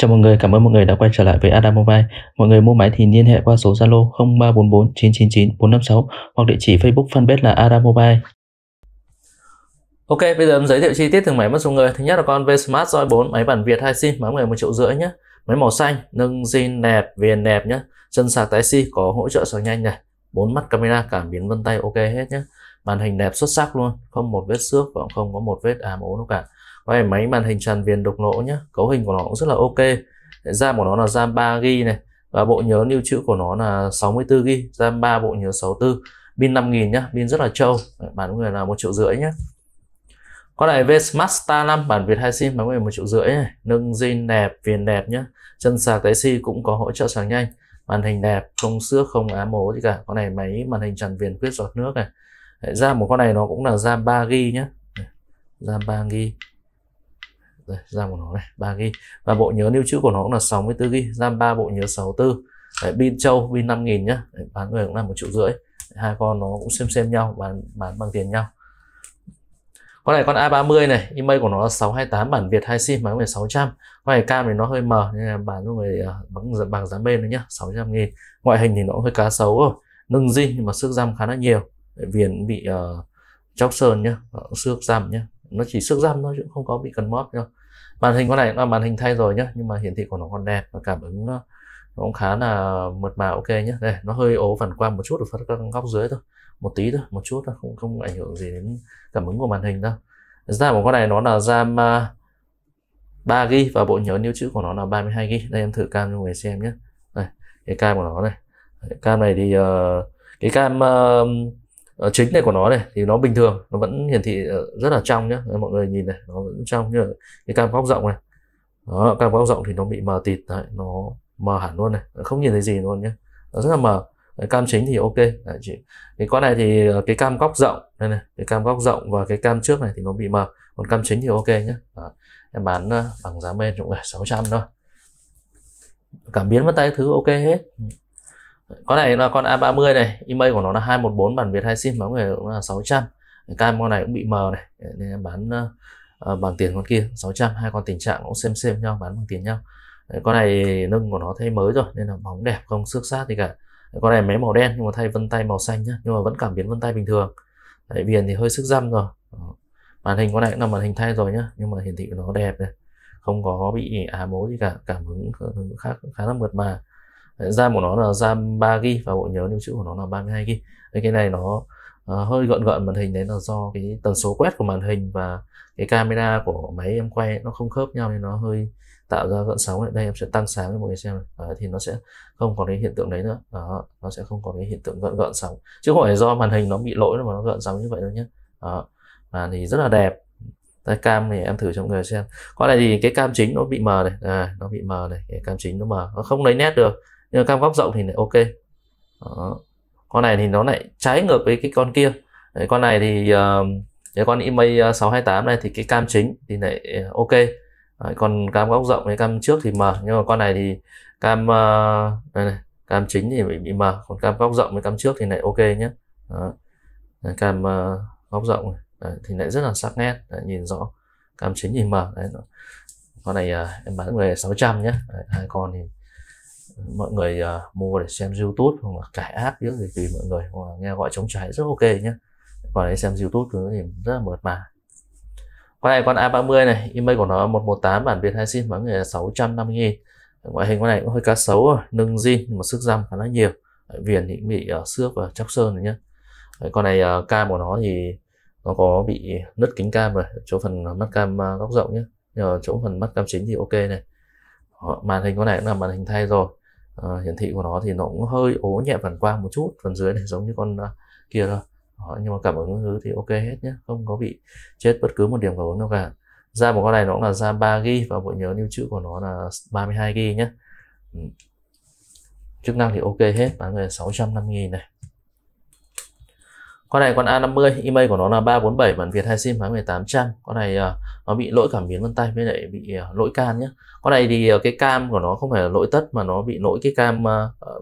Chào mọi người, cảm ơn mọi người đã quay trở lại với Adam Mobile. Mọi người mua máy thì liên hệ qua số Zalo 0344 999 456 hoặc địa chỉ Facebook fanpage là Adam Mobile. Ok, bây giờ em giới thiệu chi tiết từng máy mất số người. Thứ nhất là con Vsmart Joy 4 máy bản Việt 2 sim, bán người 1 triệu rưỡi nhé. Máy màu xanh, nâng zin đẹp, viền đẹp nhé. Chân sạc tái xi si, có hỗ trợ sạc nhanh này. bốn mắt camera cảm biến vân tay ok hết nhé. Màn hình đẹp xuất sắc luôn, không một vết xước và không có một vết ám ố đâu cả có máy màn hình tràn viền đục lỗ nhé cấu hình của nó cũng rất là ok RAM của nó là RAM 3 g này và bộ nhớ lưu trữ của nó là 64 g RAM 3 bộ nhớ 64 pin 5000 nhá pin rất là trâu bán người là một triệu rưỡi nhé có này Vsmart Star 5 bản Việt 2 sim bán người một triệu rưỡi này nâng zin đẹp viền đẹp nhá chân sạc tái xi si cũng có hỗ trợ sạc nhanh màn hình đẹp không xước không ám mố gì cả con này máy màn hình tràn viền quyết giọt nước này RAM của con này nó cũng là RAM 3 g nhá RAM 3 g rồi, RAM của nó này 3 GB và bộ nhớ lưu trữ của nó cũng là 64 GB, RAM 3 bộ nhớ 64. Đấy, pin châu pin 5000 nhá. Đấy, bán người cũng là một triệu rưỡi. Hai con nó cũng xem xem nhau bán bán bằng tiền nhau. Con này con A30 này, email của nó là 628 bản Việt 2 sim bán về 600. Con này cam thì nó hơi mờ nên là bán luôn người à, bằng bằng giá bên đấy nhá, 600 000 Ngoại hình thì nó cũng hơi cá sấu rồi. Nâng zin nhưng mà sức răm khá là nhiều. Viền bị uh, chóc sơn nhá, ờ, xước răm nhá. Nó chỉ xước răm thôi chứ không có bị cần móp đâu màn hình con này là màn hình thay rồi nhá nhưng mà hiển thị của nó còn đẹp và cảm ứng nó, ờ, cũng khá là mượt mà ok nhé đây nó hơi ố phần quang một chút ở phần các góc dưới thôi một tí thôi một chút thôi không không ảnh hưởng gì đến cảm ứng của màn hình đâu ra của con này nó là RAM 3GB ờ, và bộ nhớ lưu trữ của nó là 32GB đây em thử cam cho người xem nhé đây cái cam của nó này cái cam này thì uh, cái cam uh, Ờ, chính này của nó này thì nó bình thường nó vẫn hiển thị ờ, rất là trong nhé mọi người nhìn này nó vẫn trong như cái cam góc rộng này đó, cam góc rộng thì nó bị mờ tịt đấy, nó mờ hẳn luôn này ờ, không nhìn thấy gì luôn nhé nó rất là mờ cam chính thì ok đấy, chị. cái con này thì cái cam góc rộng đây này cái cam góc rộng và cái cam trước này thì nó bị mờ còn cam chính thì ok nhé đó. em bán bằng giá bên cũng là 600 thôi cảm biến vân tay thứ ok hết con này là con A30 này email của nó là 214 bản Việt hay sim bóng người cũng là 600 cam con này cũng bị mờ này nên em bán uh, bằng tiền con kia 600 hai con tình trạng cũng xem xem nhau bán bằng tiền nhau con này nâng của nó thay mới rồi nên là bóng đẹp không xước sát gì cả con này máy màu đen nhưng mà thay vân tay màu xanh nhá nhưng mà vẫn cảm biến vân tay bình thường đấy, viền thì hơi sức răm rồi màn hình con này cũng là màn hình thay rồi nhá nhưng mà hiển thị của nó đẹp này không có bị á mố gì cả cảm hứng, hứng khác khá là mượt mà RAM của nó là RAM 3 GB và bộ nhớ lưu trữ của nó là 32 GB Thế cái này nó uh, hơi gợn gợn màn hình đấy là do cái tần số quét của màn hình và cái camera của máy em quay nó không khớp nhau nên nó hơi tạo ra gợn sóng này đây em sẽ tăng sáng cho mọi người xem này. Ờ, đấy, thì nó sẽ không có cái hiện tượng đấy nữa đó, nó sẽ không có cái hiện tượng gợn gợn sóng chứ không phải do màn hình nó bị lỗi mà nó gợn sóng như vậy đâu nhé đó màn thì rất là đẹp cái cam này em thử cho mọi người xem con này thì cái cam chính nó bị mờ này à, nó bị mờ này cái cam chính nó mờ nó không lấy nét được nhưng cam góc rộng thì lại ok đó. con này thì nó lại trái ngược với cái con kia Đấy, con này thì uh, cái con email 628 ờ, này thì cái cam chính thì lại ờ, ok Đấy, còn cam góc rộng với cam trước thì mờ nhưng mà con này thì cam uh, đây này, cam chính thì bị, bị mờ còn cam góc rộng với cam trước thì lại ok nhé Đấy, cam uh, góc rộng Đấy, thì lại rất là sắc nét Đấy, nhìn rõ cam chính nhìn mờ Đấy, con này uh, em bán người 600 nhé Đấy, hai con thì mọi người uh, mua để xem youtube hoặc là cải app những gì tùy mọi người hoặc là nghe gọi chống cháy rất ok nhé còn đấy xem youtube thì rất là mượt mà con này con A30 này email của nó 118 bản Việt hai sim bán người là 650 nghìn. ngoại hình con này cũng hơi cá sấu nâng zin mà sức răm khá là nhiều viền thì cũng bị uh, xước và chóc sơn rồi nhá. con này uh, cam của nó thì nó có bị nứt kính cam rồi chỗ phần mắt cam góc rộng nhé nhưng chỗ phần mắt cam chính thì ok này màn hình con này cũng là màn hình thay rồi Ờ, hiển thị của nó thì nó cũng hơi ố nhẹ phản quang một chút phần dưới này giống như con ờ, kia thôi đó, nhưng mà cảm ứng thứ thì ok hết nhé không có bị chết bất cứ một điểm cảm ứng nào cả Ra một con này nó cũng là ra 3 g và bộ nhớ lưu trữ của nó là 32 g nhé chức năng thì ok hết bán người 650 000 này con này con A50 email của nó là 347 bản Việt 2 sim trăm con này ờ, nó bị lỗi cảm biến vân tay với lại bị ờ, lỗi cam nhé con này thì ờ, cái cam của nó không phải là lỗi tất mà nó bị lỗi cái cam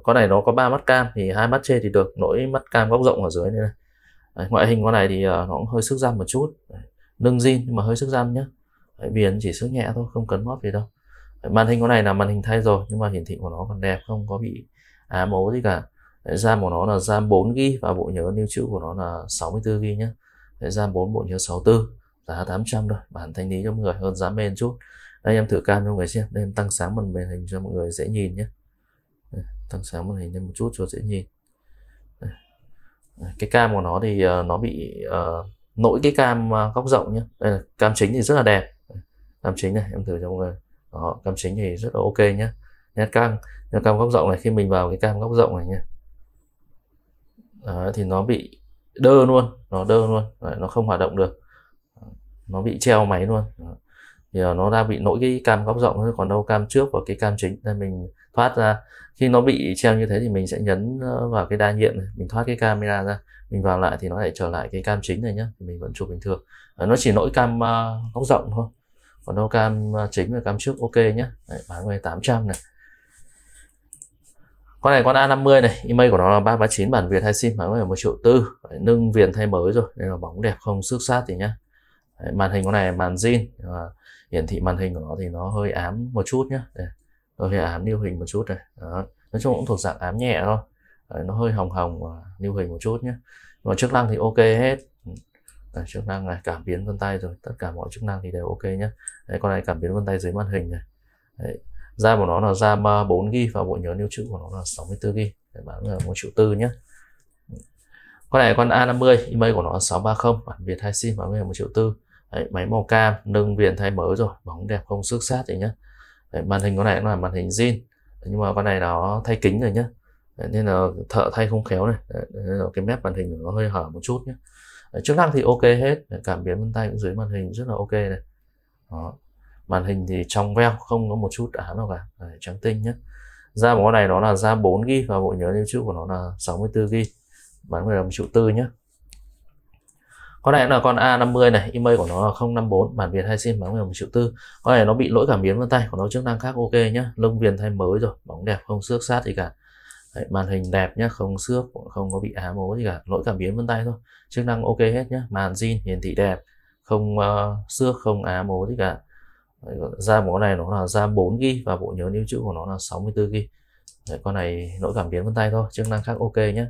con này nó có ba mắt cam thì hai mắt trên thì được lỗi mắt cam góc rộng ở dưới này, này. Đấy, ngoại hình con này thì nó cũng hơi sức răm một chút nâng zin nhưng mà hơi sức răm nhé Đấy, viền chỉ sức nhẹ thôi không cấn móp gì đâu Đấy, màn hình con này là màn hình thay rồi nhưng mà hiển thị của nó còn đẹp không có bị ám ố gì cả RAM của nó là RAM 4GB và bộ nhớ lưu trữ của nó là 64GB nhé. Đấy, RAM 4 bộ nhớ 64 giá 800 thôi, bản thanh lý cho mọi người hơn giá men chút. Đây em thử cam cho mọi người xem, đây em tăng sáng màn hình cho mọi người dễ nhìn nhé. Đây, tăng sáng màn hình lên một chút cho dễ nhìn. Đây. Cái cam của nó thì uh, nó bị uh, nỗi cái cam uh, góc rộng nhé. Đây là cam chính thì rất là đẹp. Cam chính này em thử cho mọi người. Đó, cam chính thì rất là ok nhé. Nét cam, nét cam góc rộng này khi mình vào cái cam góc rộng này nhé Đấy, thì nó bị đơ luôn nó đơ luôn Đấy, nó không hoạt động được nó bị treo máy luôn thì à, nó ra bị nỗi cái cam góc rộng thôi còn đâu cam trước và cái cam chính nên mình thoát ra khi nó bị treo như thế thì mình sẽ nhấn ờ, vào cái đa nhiệm này. mình thoát cái camera ra mình vào lại thì nó lại trở lại cái cam chính này nhá mình vẫn chụp bình thường ờ, nó chỉ nỗi cam ờ, góc rộng thôi còn đâu cam chính và cam trước ok nhá Đấy, bán về 800 này con này con A50 này email của nó là 339 bản Việt hay sim phải là một triệu tư nâng viền thay mới rồi nên là bóng đẹp không xước sát thì nhá Đấy, màn hình con này màn zin hiển thị màn hình của nó thì nó hơi ám một chút nhá Đấy. nó hơi ám lưu hình một chút này Đó. nói chung cũng thuộc dạng ám nhẹ thôi Đấy, nó hơi hồng hồng và lưu hình một chút nhé mà chức năng thì ok hết Đấy, chức năng này cảm biến vân tay rồi tất cả mọi chức năng thì đều ok nhé Đấy, con này cảm biến vân tay dưới màn hình này Đấy. RAM của nó là RAM 4 GB và bộ nhớ lưu trữ của nó là 64 GB để bán là một triệu tư nhé con này con A50 email của nó là 630 bản Việt hai sim bán là một triệu tư máy màu cam nâng viền thay mới rồi bóng đẹp không xước sát thì nhá Đấy, màn hình con này nó là màn hình zin nhưng mà con này nó thay kính rồi nhá Đấy, nên là thợ thay không khéo này Đấy, nên là cái mép màn hình nó hơi hở một chút nhé Đấy, chức năng thì ok hết cảm biến vân tay cũng dưới màn hình rất là ok này Đó màn hình thì trong veo không có một chút ám nào cả Đấy, trắng tinh nhé da của này nó là da 4 g và bộ nhớ lưu trữ của nó là 64 g bán người đồng triệu tư nhé con này là con A50 này, email của nó là 054, bản Việt hai sim bóng một triệu tư. Con này nó bị lỗi cảm biến vân tay, của nó chức năng khác ok nhá, lông viền thay mới rồi, bóng đẹp không xước sát gì cả. Đấy, màn hình đẹp nhá, không xước, không có bị ám ố gì cả, lỗi cảm biến vân tay thôi. Chức năng ok hết nhá, màn zin hiển thị đẹp, không uh, xước, không ám ố gì cả. RAM của con này nó là RAM 4 g và bộ nhớ lưu trữ của nó là 64 GB Đấy, con này lỗi cảm biến vân tay thôi chức năng khác ok nhé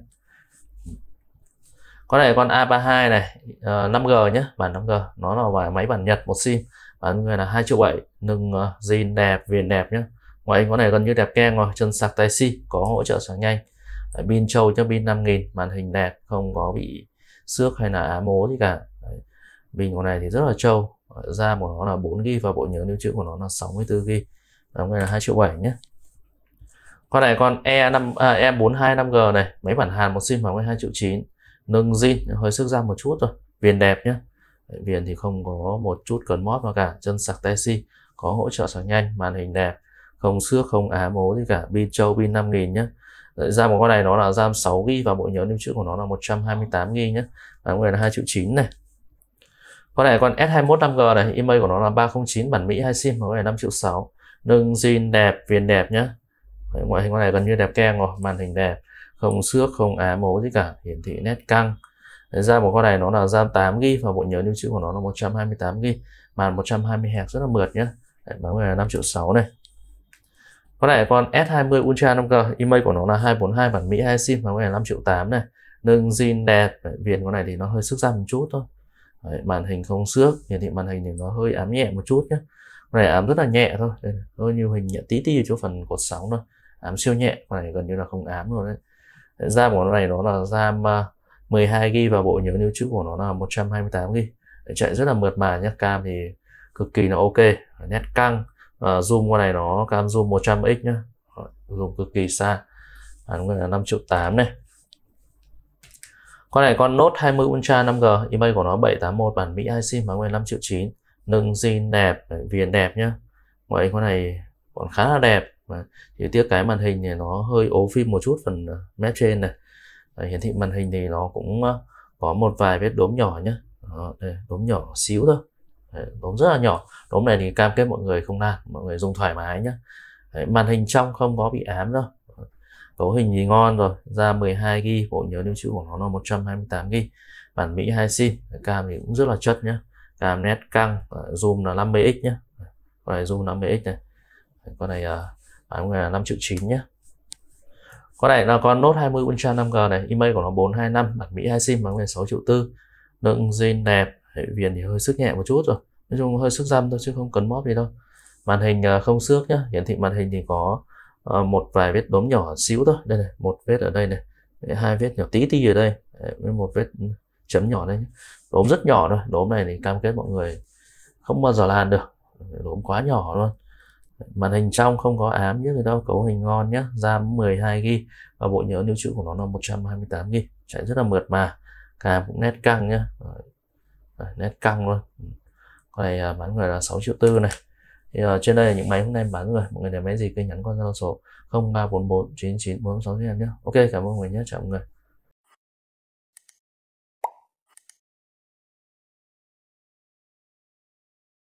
con này con A32 này uh, 5G nhé bản 5G nó là bản máy bản Nhật một sim bản người là 2 triệu 7 nâng uh, zin đẹp viền đẹp nhé ngoài anh con này gần như đẹp kem rồi chân sạc tai si có hỗ trợ sạc nhanh pin trâu cho pin 5000 màn hình đẹp không có bị xước hay là ám ố gì cả pin của này thì rất là trâu RAM của nó là 4GB và bộ nhớ lưu trữ của nó là 64GB đóng này là 2 triệu 7 nhé con này con E5 à, E425G này máy bản Hàn một sim khoảng 2 triệu 9 nâng zin hơi sức ra một chút rồi viền đẹp nhé viền thì không có một chút cấn mót nào cả chân sạc taxi có hỗ trợ sạc nhanh màn hình đẹp không xước không ám ố gì cả pin châu pin 5000 nhé ra một con này nó là RAM 6GB và bộ nhớ lưu trữ của nó là 128GB nhé đóng này là 2 triệu 9 này con này con S21 5G này email của nó là 309 bản Mỹ 2 sim con này 5 triệu 6 nâng zin đẹp viền đẹp nhá ngoại hình con này gần như đẹp keng rồi màn hình đẹp không xước không á mố gì cả hiển thị nét căng ra một con này nó là RAM 8 GB và bộ nhớ lưu trữ của nó là 128 GB màn 120 Hz rất là mượt nhá bán này là 5 triệu 6 này con này con S20 Ultra 5G email của nó là 242 bản Mỹ 2 sim và bán này là 5 triệu 8 này nâng zin đẹp viền con này thì nó hơi sức ra một chút thôi Đấy, màn hình không xước hiển thị màn hình thì nó hơi ám nhẹ một chút nhé con này ám rất là nhẹ thôi đây, hơi như hình nhẹ tí tí ở chỗ phần cột sóng thôi ám siêu nhẹ con này gần như là không ám rồi đấy RAM của nó này nó là RAM 12 à, GB và bộ nhớ lưu trữ của nó là 128 GB chạy rất là mượt mà nhé cam thì cực kỳ là ok nét căng à, zoom con này nó cam zoom 100x nhá dùng cực kỳ xa à, đúng là 5 triệu 8 này con này con Note 20 Ultra 5G email của nó 781 bản Mỹ iSIM bán 15 triệu 9 nâng zin đẹp viền đẹp nhá vậy con này còn khá là đẹp mà chỉ tiếc cái màn hình này nó hơi ố phim một chút phần ờ, mép trên này Đấy, hiển thị màn hình thì nó cũng ờ, có một vài vết đốm nhỏ nhá Đó, đây, đốm nhỏ xíu thôi Đấy, đốm rất là nhỏ đốm này thì cam kết mọi người không lan mọi người dùng thoải mái nhá Đấy, màn hình trong không có bị ám đâu cấu hình thì ngon rồi ra 12 g bộ nhớ lưu trữ của nó là 128 g bản mỹ 2 sim cam thì cũng rất là chất nhá cam nét căng zoom là 50x nhá con này zoom 50x này con này à, bán là 5 triệu 9 nhá con này là con Note 20 Ultra 5G này email của nó 425 bản mỹ 2 sim bán là 6 triệu 4 lượng zin đẹp hệ viền thì hơi sức nhẹ một chút rồi nói chung hơi sức răm thôi chứ không cần móp gì đâu màn hình à, không xước nhá hiển thị màn hình thì có Ờ, một vài vết đốm nhỏ xíu thôi đây này một vết ở đây này hai vết nhỏ tí tí ở đây với một vết chấm nhỏ đây nhé đốm rất nhỏ thôi đốm này thì cam kết mọi người không bao giờ làm được đốm quá nhỏ luôn màn hình trong không có ám nhé người đâu cấu hình ngon nhé ram 12 g và bộ nhớ lưu trữ của nó là 128 g chạy rất là mượt mà cam cũng nét căng nhá nét căng luôn con này à, bán người là 6 triệu tư này thì ở ờ, trên đây là những máy hôm nay em bán rồi mọi người để máy gì cứ nhắn con giao số 0344 9946 nhé ok cảm ơn mọi người nhé chào mọi người